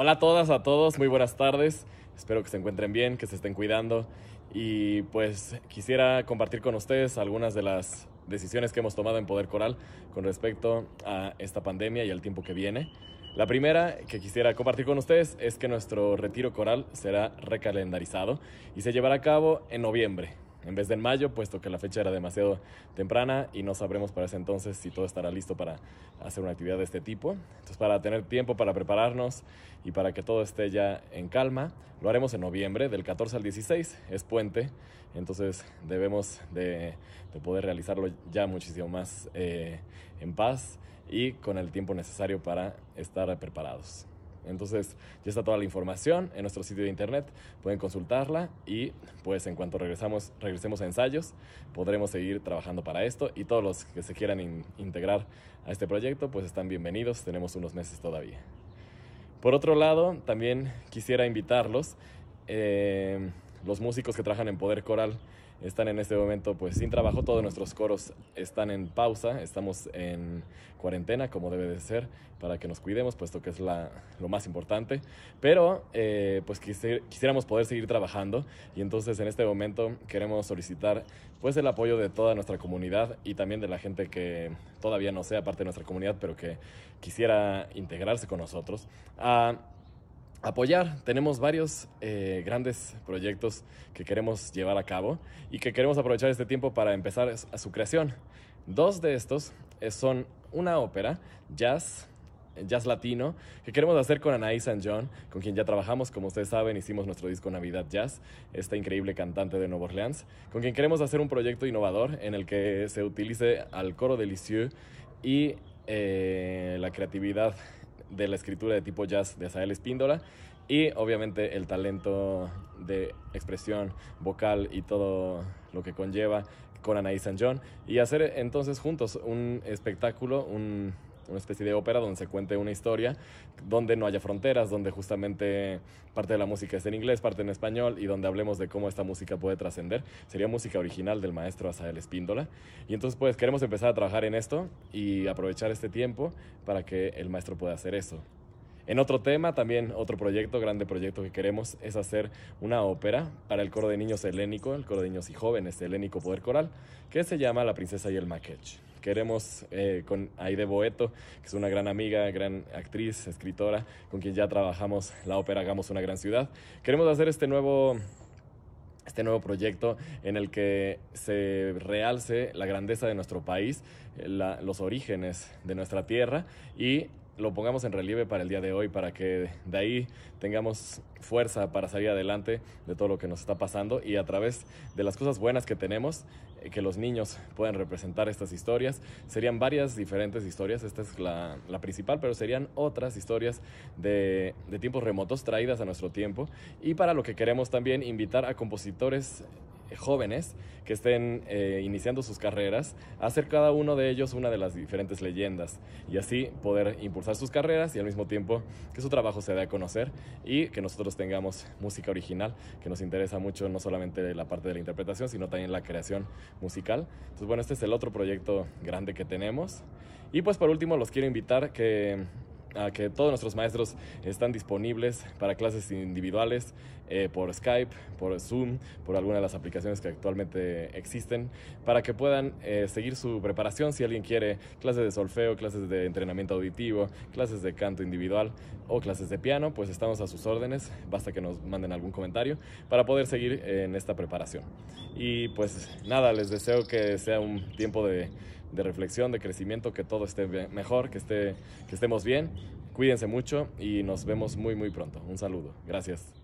Hola a todas, a todos, muy buenas tardes. Espero que se encuentren bien, que se estén cuidando. Y pues quisiera compartir con ustedes algunas de las decisiones que hemos tomado en Poder Coral con respecto a esta pandemia y al tiempo que viene. La primera que quisiera compartir con ustedes es que nuestro retiro coral será recalendarizado y se llevará a cabo en noviembre, en vez de en mayo, puesto que la fecha era demasiado temprana y no sabremos para ese entonces si todo estará listo para hacer una actividad de este tipo. Entonces, para tener tiempo para prepararnos y para que todo esté ya en calma, lo haremos en noviembre, del 14 al 16, es puente, entonces debemos de, poder realizarlo ya muchísimo más eh, en paz y con el tiempo necesario para estar preparados. Entonces ya está toda la información en nuestro sitio de internet, pueden consultarla y pues en cuanto regresamos, regresemos a ensayos, podremos seguir trabajando para esto y todos los que se quieran integrar a este proyecto pues están bienvenidos, tenemos unos meses todavía. Por otro lado, también quisiera invitarlos. Eh, los músicos que trabajan en Poder Coral están en este momento pues sin trabajo, todos nuestros coros están en pausa, estamos en cuarentena como debe de ser para que nos cuidemos puesto que es la, lo más importante, pero eh, pues quisiéramos poder seguir trabajando y entonces en este momento queremos solicitar pues el apoyo de toda nuestra comunidad y también de la gente que todavía no sea parte de nuestra comunidad pero que quisiera integrarse con nosotros a apoyar. Tenemos varios eh, grandes proyectos que queremos llevar a cabo y que queremos aprovechar este tiempo para empezar a su creación. Dos de estos eh, son una ópera, jazz, jazz latino, que queremos hacer con Anaïs and John, con quien ya trabajamos, como ustedes saben, hicimos nuestro disco Navidad Jazz, esta increíble cantante de Nuevo Orleans, con quien queremos hacer un proyecto innovador en el que se utilice al coro de Lisieux y eh, la creatividad de la escritura de tipo jazz de Asael Espíndola y obviamente el talento de expresión vocal y todo lo que conlleva con Anaí San John y hacer entonces juntos un espectáculo, un, una especie de ópera donde se cuente una historia donde no haya fronteras, donde justamente parte de la música es en inglés, parte en español y donde hablemos de cómo esta música puede trascender. Sería música original del maestro Asael Espíndola. Y entonces pues queremos empezar a trabajar en esto y aprovechar este tiempo para que el maestro pueda hacer eso. En otro tema, también otro proyecto, grande proyecto que queremos, es hacer una ópera para el coro de niños helénico, el coro de niños y jóvenes helénico poder coral, que se llama La princesa y el maquetch queremos eh, con Aide Boeto, que es una gran amiga, gran actriz, escritora, con quien ya trabajamos la ópera Hagamos una gran ciudad. Queremos hacer este nuevo este nuevo proyecto en el que se realce la grandeza de nuestro país, eh, los orígenes de nuestra tierra y lo pongamos en relieve para el día de hoy, para que de ahí tengamos fuerza para salir adelante de todo lo que nos está pasando y a través de las cosas buenas que tenemos, eh, que los niños puedan representar estas historias. Serían varias diferentes historias, esta es la, principal, pero serían otras historias de tiempos remotos traídas a nuestro tiempo y para lo que queremos también invitar a compositores eh, jóvenes que estén eh, iniciando sus carreras, hacer cada uno de ellos una de las diferentes leyendas y así poder impulsar sus carreras y al mismo tiempo que su trabajo se dé a conocer y que nosotros tengamos música original, que nos interesa mucho no solamente la parte de la interpretación, sino también la creación musical. Entonces, bueno, este es el otro proyecto grande que tenemos. Y pues por último los quiero invitar que que todos nuestros maestros están disponibles para clases individuales eh, por Skype, por Zoom, por alguna de las aplicaciones que actualmente existen, para que puedan eh, seguir su preparación si alguien quiere clases de solfeo, clases de entrenamiento auditivo, clases de canto individual o clases de piano, pues estamos a sus órdenes, basta que nos manden algún comentario para poder seguir en esta preparación. Y pues nada, les deseo que sea un tiempo de de reflexión, de crecimiento, que todo esté mejor, que, esté, que estemos bien. Cuídense mucho y nos vemos muy, muy pronto. Un saludo. Gracias.